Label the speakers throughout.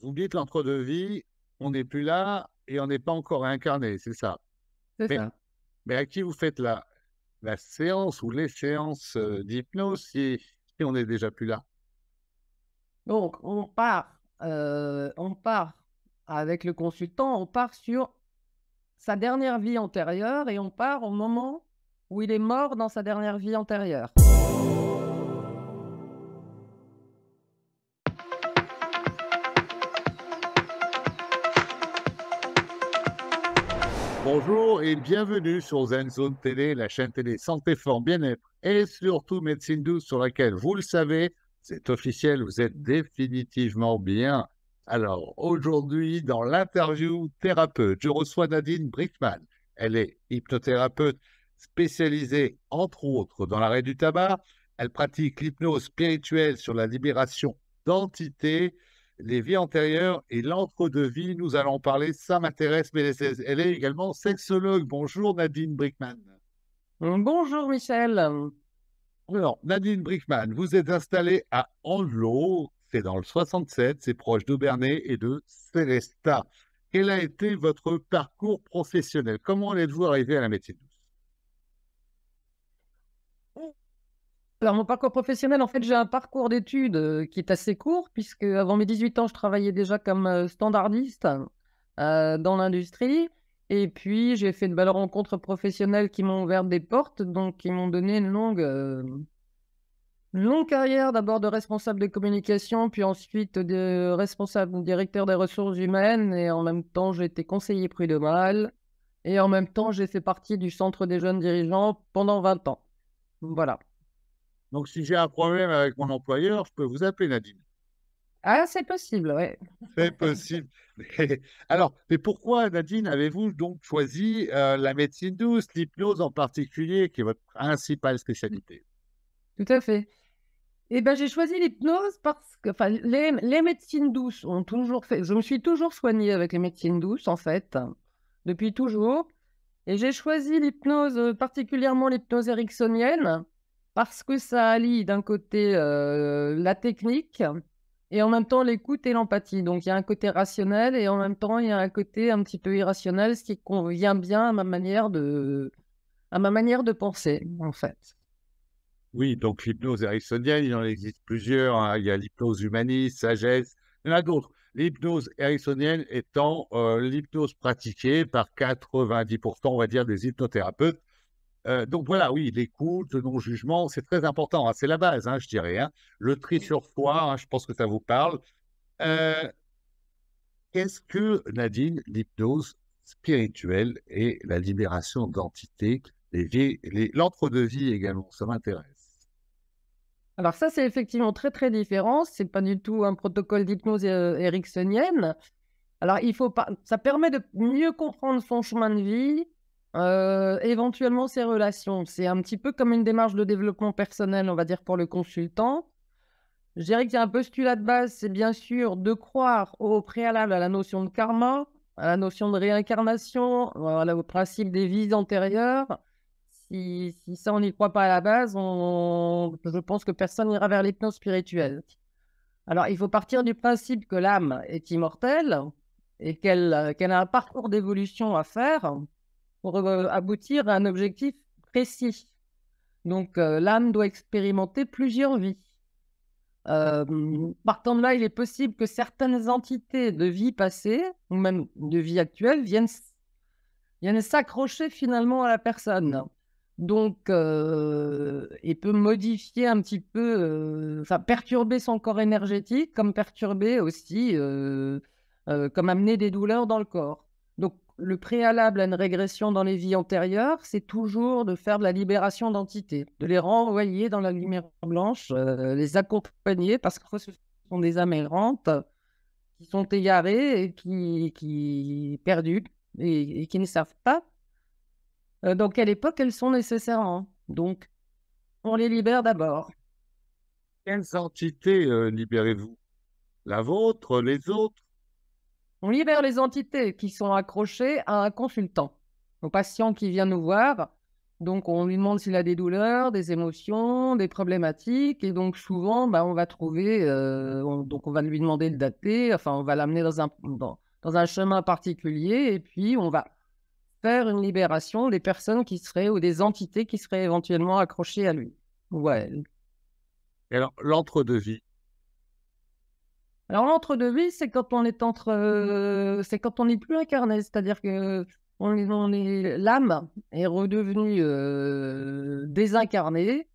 Speaker 1: Vous dites l'entre-deux vie, on n'est plus là et on n'est pas encore incarné, c'est ça. C'est mais, ça. Mais à qui vous faites la, séance ou les séances euh, d'hypnose si, on n'est déjà plus là
Speaker 2: Donc, on part, euh, on part avec le consultant, on part sur sa dernière vie antérieure et on part au moment où il est mort dans sa dernière vie antérieure.
Speaker 1: Bonjour et bienvenue sur ZenZone Télé, la chaîne télé santé, forme, bien-être et surtout médecine douce sur laquelle, vous le savez, c'est officiel, vous êtes définitivement bien. Alors aujourd'hui, dans l'interview thérapeute, je reçois Nadine Brickman. Elle est hypnothérapeute spécialisée, entre autres, dans l'arrêt du tabac. Elle pratique l'hypnose spirituelle sur la libération d'entités les vies antérieures et lentre deux vies Nous allons parler, ça m'intéresse, mais elle est également sexologue. Bonjour Nadine Brickman. Bonjour Michel. Alors, Nadine Brickman, vous êtes installée à Anglo, c'est dans le 67, c'est proche d'Aubernay et de Célesta. Quel a été votre parcours professionnel Comment êtes-vous arrivé à la médecine
Speaker 2: Alors, mon parcours professionnel, en fait, j'ai un parcours d'études qui est assez court, puisque avant mes 18 ans, je travaillais déjà comme standardiste dans l'industrie. Et puis, j'ai fait de belles rencontres professionnelles qui m'ont ouvert des portes, donc qui m'ont donné une longue, euh, longue carrière, d'abord de responsable de communication, puis ensuite de responsable directeur des ressources humaines. Et en même temps, j'ai été conseiller prud'homal. Et en même temps, j'ai fait partie du centre des jeunes dirigeants pendant 20 ans. Voilà.
Speaker 1: Donc, si j'ai un problème avec mon employeur, je peux vous appeler, Nadine.
Speaker 2: Ah, c'est possible, oui.
Speaker 1: C'est possible. Alors, mais pourquoi, Nadine, avez-vous donc choisi euh, la médecine douce, l'hypnose en particulier, qui est votre principale spécialité
Speaker 2: Tout à fait. Eh bien, j'ai choisi l'hypnose parce que les, les, médecines douces ont toujours fait. Je me suis toujours soignée avec les médecines douces, en fait, depuis toujours. Et j'ai choisi l'hypnose, euh, particulièrement l'hypnose ericksonienne, parce que ça allie d'un côté euh, la technique et en même temps l'écoute et l'empathie. Donc il y a un côté rationnel et en même temps il y a un côté un petit peu irrationnel, ce qui convient bien à ma manière de, à ma manière de penser en fait.
Speaker 1: Oui, donc l'hypnose ericksonienne, il en existe plusieurs. Hein. Il y a l'hypnose humaniste, sagesse, il y en a d'autres. L'hypnose ericksonienne étant euh, l'hypnose pratiquée par 90%, on va dire, des hypnothérapeutes euh, donc voilà, oui, l'écoute, le non-jugement, c'est très important. Hein, c'est la base, hein, je dirais. Hein. Le tri sur foi, je pense que ça vous parle. Euh, qu'est-ce que, Nadine, l'hypnose spirituelle et la libération d'entités, l'entre-deux-vie également, ça m'intéresse.
Speaker 2: Alors ça, c'est effectivement très, très différent. C'est pas du tout un protocole d'hypnose euh, ericksonienne. Alors, il faut pas... ça permet de mieux comprendre son chemin de vie, euh, éventuellement ces relations. C'est un petit peu comme une démarche de développement personnel, on va dire, pour le consultant. Je dirais qu'il y a un postulat de base, c'est bien sûr de croire au préalable à la notion de karma, à la notion de réincarnation, voilà, au principe des vies antérieures. Si, si ça, on n'y croit pas à la base, je pense que personne n'ira vers l'hypnose spirituelle. Alors, il faut partir du principe que l'âme est immortelle et qu'elle qu'elle a un parcours d'évolution à faire, euh, aboutir à un objectif précis. Donc euh, l'âme doit expérimenter plusieurs vies. Euh, partant de là, il est possible que certaines entités de vie passée, ou même de vie actuelle, viennent, s'accrocher finalement à la personne. Donc, il peut modifier un petit peu, enfin perturber son corps énergétique, comme perturber aussi, comme amener des douleurs dans le corps le préalable à une régression dans les vies antérieures, c'est toujours de faire de la libération d'entités, de les renvoyer dans la lumière blanche, euh, les accompagner, parce que ce sont des âmes errantes qui sont égarées et qui, qui perdues et, qui ne savent pas euh, dans quelle époque elles sont nécessaires. Hein. Donc, on les libère d'abord.
Speaker 1: Quelles entités euh, libérez-vous La vôtre, les autres
Speaker 2: on libère les entités qui sont accrochées à un consultant, au patient qui vient nous voir. Donc, on lui demande s'il a des douleurs, des émotions, des problématiques. Et donc, souvent, bah, on va trouver, euh, donc on va lui demander de dater, enfin, on va l'amener dans un, dans, un chemin particulier. Et puis, on va faire une libération des personnes qui seraient ou des entités qui seraient éventuellement accrochées à lui. Ouais.
Speaker 1: Et alors, l'entre-deux-vie,
Speaker 2: alors lentre deux vies c'est quand on est entre, mmh. euh, c'est quand on n'est plus incarné, c'est-à-dire que on, est l'âme est redevenue euh, désincarnée.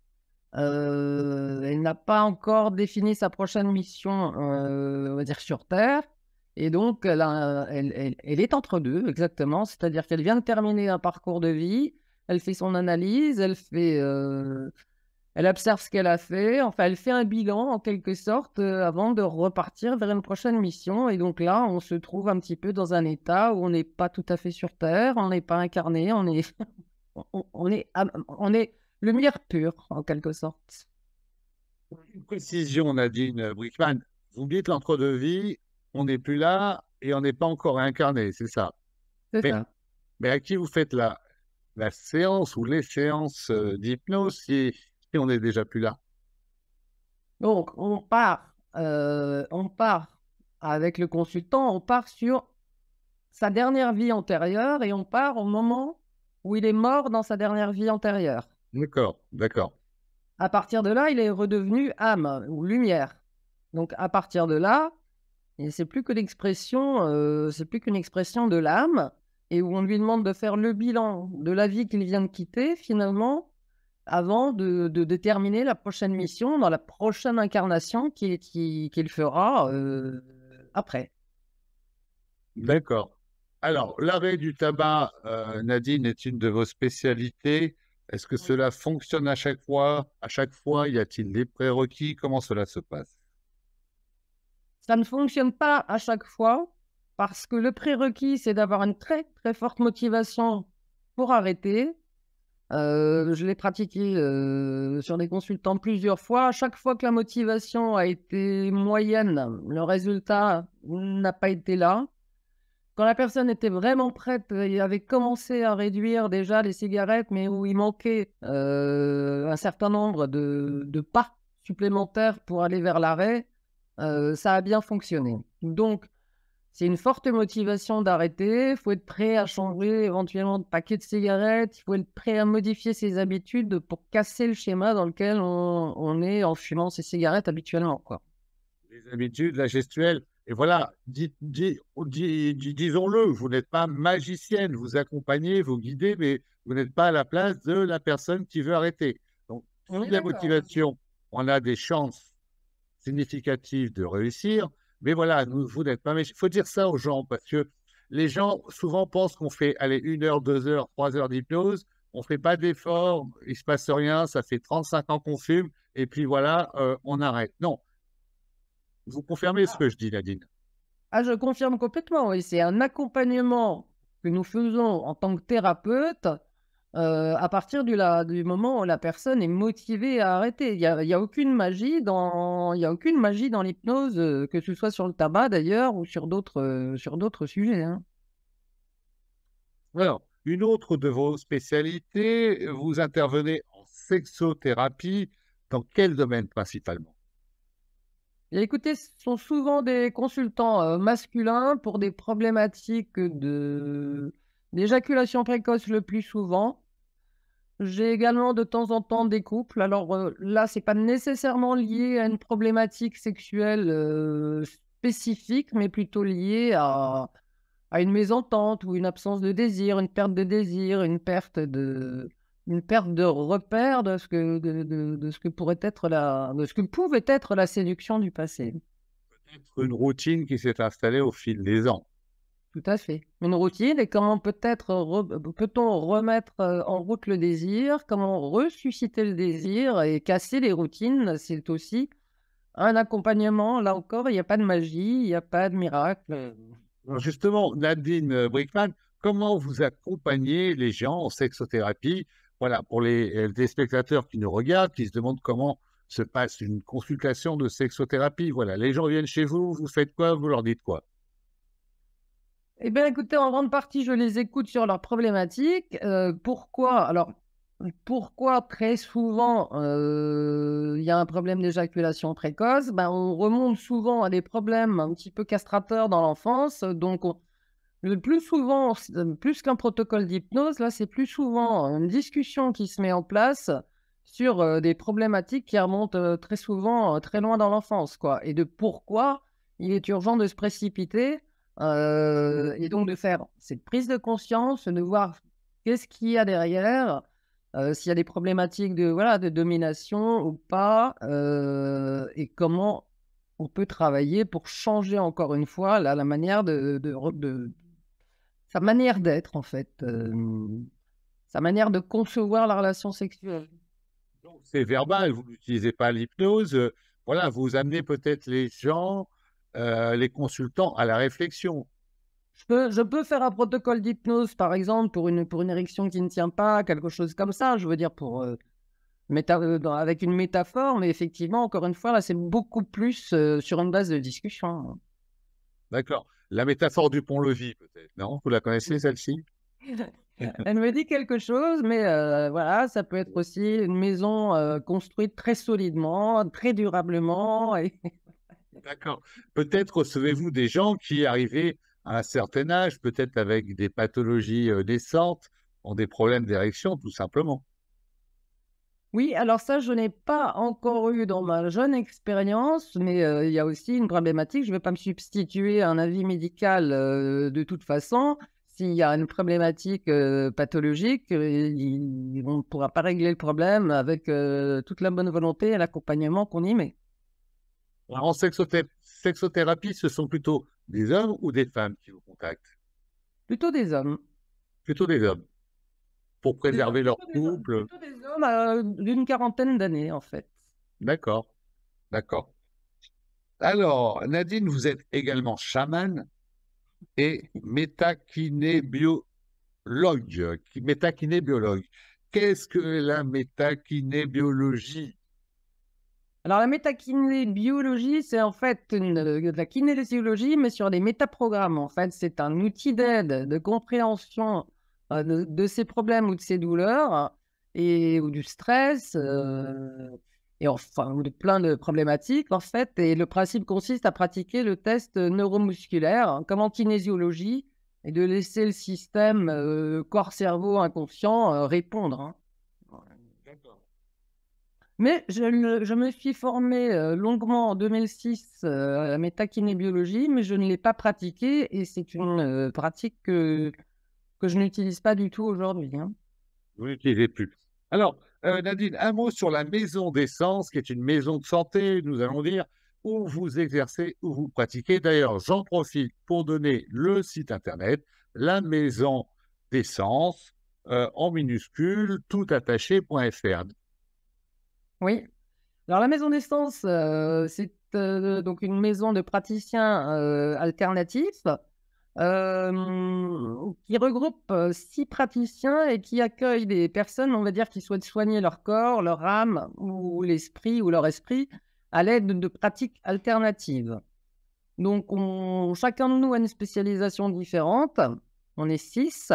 Speaker 2: Euh, elle n'a pas encore défini sa prochaine mission, on va dire sur Terre, et donc elle est entre deux exactement, c'est-à-dire qu'elle vient de terminer un parcours de vie, elle fait son analyse, elle fait elle observe ce qu'elle a fait, enfin elle fait un bilan en quelque sorte euh, avant de repartir vers une prochaine mission. Et donc là, on se trouve un petit peu dans un état où on n'est pas tout à fait sur Terre, on n'est pas incarné, on est, on, est, ah, on est lumière pure en quelque sorte.
Speaker 1: Une précision, Nadine Brickman. Vous oubliez l'entre-deux vie, on n'est plus là et on n'est pas encore incarné, c'est ça. Mais, mais, à qui vous faites la, la séance ou les séances euh, d'hypnose on n'est déjà plus là.
Speaker 2: Donc, on part, euh, on part avec le consultant, on part sur sa dernière vie antérieure et on part au moment où il est mort dans sa dernière vie antérieure.
Speaker 1: D'accord, d'accord.
Speaker 2: À partir de là, il est redevenu âme ou lumière. Donc, à partir de là, c'est plus que l'expression, euh, c'est plus qu'une expression de l'âme et où on lui demande de faire le bilan de la vie qu'il vient de quitter, finalement, avant de, déterminer la prochaine mission dans la prochaine incarnation qu'il fera euh, après.
Speaker 1: D'accord. Alors, l'arrêt du tabac, euh, Nadine, est une de vos spécialités. Est-ce que cela fonctionne à chaque fois À chaque fois, y a-t-il des prérequis Comment cela se passe
Speaker 2: Ça ne fonctionne pas à chaque fois parce que le prérequis, c'est d'avoir une très, très forte motivation pour arrêter euh, je l'ai pratiqué euh, sur des consultants plusieurs fois. à Chaque fois que la motivation a été moyenne, le résultat n'a pas été là. Quand la personne était vraiment prête et avait commencé à réduire déjà les cigarettes, mais où il manquait euh, un certain nombre de, de, pas supplémentaires pour aller vers l'arrêt, ça a bien fonctionné. Donc, c'est une forte motivation d'arrêter. Il faut être prêt à changer éventuellement de paquet de cigarettes. Il faut être prêt à modifier ses habitudes pour casser le schéma dans lequel on, est en fumant ses cigarettes habituellement.
Speaker 1: Les habitudes, la gestuelle. Et voilà, disons-le, vous n'êtes pas magicienne. Vous accompagnez, vous guidez, mais vous n'êtes pas à la place de la personne qui veut arrêter. Donc, si la motivation, on a des chances significatives de réussir. Mais voilà, vous, n'êtes pas. méchant. il faut dire ça aux gens parce que les gens souvent pensent qu'on fait allez, une heure, deux heures, trois heures d'hypnose, on ne fait pas d'effort, il ne se passe rien, ça fait 35 ans qu'on fume, et puis voilà, euh, on arrête. Non. Vous confirmez ce que je dis, Nadine
Speaker 2: ah, Je confirme complètement, oui. C'est un accompagnement que nous faisons en tant que thérapeute euh, à partir du, moment où la personne est motivée à arrêter. Il n'y a, a, aucune magie dans, a aucune magie dans l'hypnose, euh, que ce soit sur le tabac d'ailleurs ou sur d'autres, euh, sujets. Hein.
Speaker 1: Alors, une autre de vos spécialités, vous intervenez en sexothérapie. Dans quel domaine principalement
Speaker 2: eh, Écoutez, ce sont souvent des consultants masculins pour des problématiques de d'éjaculation précoce le plus souvent, j'ai également de temps en temps des couples. Alors euh, là, c'est pas nécessairement lié à une problématique sexuelle euh, spécifique, mais plutôt lié à, à, une mésentente ou une absence de désir, une perte de désir, une perte de une perte de repère de ce que de, ce que pourrait être la de ce que pouvait être la séduction du passé.
Speaker 1: Peut-être une routine qui s'est installée au fil des ans.
Speaker 2: Tout à fait. Une routine et comment peut-être euh, peut-on remettre euh, en route le désir, comment ressusciter le désir et casser les routines, c'est aussi un accompagnement. Là encore, il n'y a pas de magie, il n'y a pas de miracle. Euh,
Speaker 1: justement, Nadine Brickman, comment vous accompagnez les gens en sexothérapie Voilà, pour les, les, spectateurs qui nous regardent, qui se demandent comment se passe une consultation de sexothérapie. Voilà, les gens viennent chez vous, vous faites quoi, vous leur dites quoi
Speaker 2: eh bien, écoutez, en grande partie, je les écoute sur leurs problématiques. Euh, pourquoi Alors, pourquoi très souvent euh, il y a un problème d'éjaculation précoce ben, On remonte souvent à des problèmes un petit peu castrateurs dans l'enfance. Donc, le plus souvent, euh, plus qu'un protocole d'hypnose, là, c'est plus souvent une discussion qui se met en place sur des problématiques qui remontent très souvent très loin dans l'enfance. quoi. Et de pourquoi il est urgent de se précipiter euh, mmh. et donc de faire cette prise de conscience, de voir qu'est-ce qu'il y a derrière, euh, s'il y a des problématiques de, voilà, de domination ou pas, euh, et comment on peut travailler pour changer encore une fois la manière de, sa manière d'être en fait, sa manière de concevoir la relation sexuelle.
Speaker 1: C'est verbal, vous n'utilisez pas l'hypnose. Voilà, vous amenez peut-être les gens euh, les consultants à la
Speaker 2: réflexion. Je peux, faire un protocole d'hypnose, par exemple, pour une, pour une érection qui ne tient pas, quelque chose comme ça, je veux dire, pour, euh, euh, avec une métaphore, mais effectivement, encore une fois, là, c'est beaucoup plus sur une base de discussion.
Speaker 1: D'accord. La métaphore du pont-levis, peut-être, non Vous la connaissez, celle-ci
Speaker 2: Elle me dit quelque chose, mais voilà, ça peut être aussi une maison construite très solidement, très durablement. Et...
Speaker 1: D'accord. Peut-être recevez-vous des gens qui arrivaient à un certain âge, peut-être avec des pathologies euh, naissantes, ont des problèmes d'érection, tout simplement.
Speaker 2: Oui, alors ça, je n'ai pas encore eu dans ma jeune expérience, mais euh, il y a aussi une problématique. Je ne vais pas me substituer à un avis médical euh, de toute façon. S'il y a une problématique pathologique, on ne pourra pas régler le problème avec toute la bonne volonté et l'accompagnement qu'on y met.
Speaker 1: En sexothérapie, ce sont plutôt des hommes ou des femmes qui vous contactent Plutôt des hommes. Plutôt des hommes. Pour préserver leur couple. plutôt
Speaker 2: des hommes euh, d'une quarantaine d'années, en fait.
Speaker 1: D'accord. D'accord. Alors, Nadine, vous êtes également chamane et métakinébiologue. Métakinébiologue. Qu'est-ce que la métakinébiologie
Speaker 2: alors, la biologie, c'est en fait une, euh, de la kinésiologie, mais sur des métaprogrammes. En fait, c'est un outil d'aide, de compréhension euh, de, ces problèmes ou de ces douleurs, et, ou du stress, euh, et enfin, ou de plein de problématiques, en fait. Et le principe consiste à pratiquer le test neuromusculaire, comme en kinésiologie, et de laisser le système corps-cerveau inconscient répondre. Hein. Mais je, me suis formée euh, longuement en 2006 euh, à mes biologie, mais je ne l'ai pas pratiquée et c'est une euh, pratique que, je n'utilise pas du tout aujourd'hui. Hein.
Speaker 1: Vous n'utilisez plus. Alors, Nadine, un mot sur la maison d'essence, qui est une maison de santé, nous allons dire, où vous exercez, où vous pratiquez. D'ailleurs, j'en profite pour donner le site internet, la maison d'essence, en minuscule, toutattaché.fr.
Speaker 2: Oui. Alors la maison d'essence, euh, c'est euh, donc une maison de praticiens euh, alternatifs qui regroupe six praticiens et qui accueille des personnes, on va dire, qui souhaitent soigner leur corps, leur âme ou l'esprit ou leur esprit à l'aide de pratiques alternatives. Donc chacun de nous a une spécialisation différente. On est six.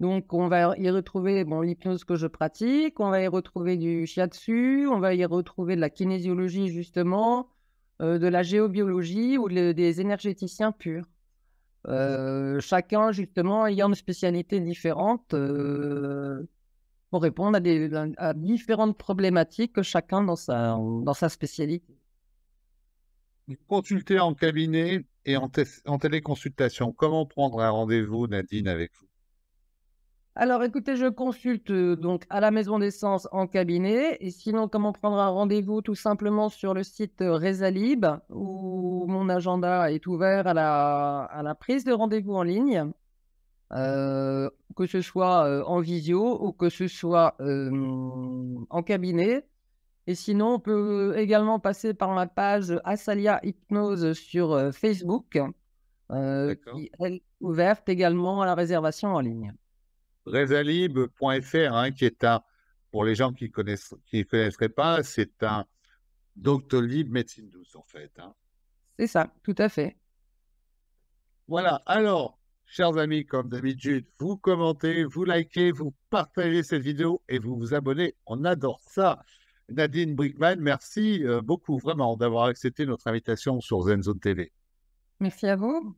Speaker 2: Donc, on va y retrouver bon, l'hypnose que je pratique, on va y retrouver du shiatsu, on va y retrouver de la kinésiologie, justement, euh, de la géobiologie ou des énergéticiens purs. Mmh. Euh, chacun, justement, ayant une spécialité différente euh, pour répondre à, différentes problématiques, chacun dans sa, dans sa spécialité.
Speaker 1: Consultez en cabinet et en téléconsultation, comment prendre un rendez-vous, Nadine, avec vous
Speaker 2: alors écoutez, je consulte euh, donc à la maison d'essence en cabinet et sinon comment prendre un rendez-vous tout simplement sur le site euh, Resalib où mon agenda est ouvert à la, prise de rendez-vous en ligne, euh, que ce soit en visio ou que ce soit en cabinet. Et sinon, on peut également passer par ma page Asalia Hypnose sur Facebook, qui est ouverte également à la réservation en ligne.
Speaker 1: Resalib.fr, hein, qui est un, pour les gens qui ne connaissent, qui connaîtraient pas, c'est un Doctolib médecine douce, en fait. Hein. C'est ça, tout à fait. Voilà, alors, chers amis, comme d'habitude, vous commentez, vous likez, vous partagez cette vidéo et vous vous abonnez. On adore ça. Nadine Brickman, merci euh, beaucoup vraiment d'avoir accepté notre invitation sur ZenZone TV.
Speaker 2: Merci à vous.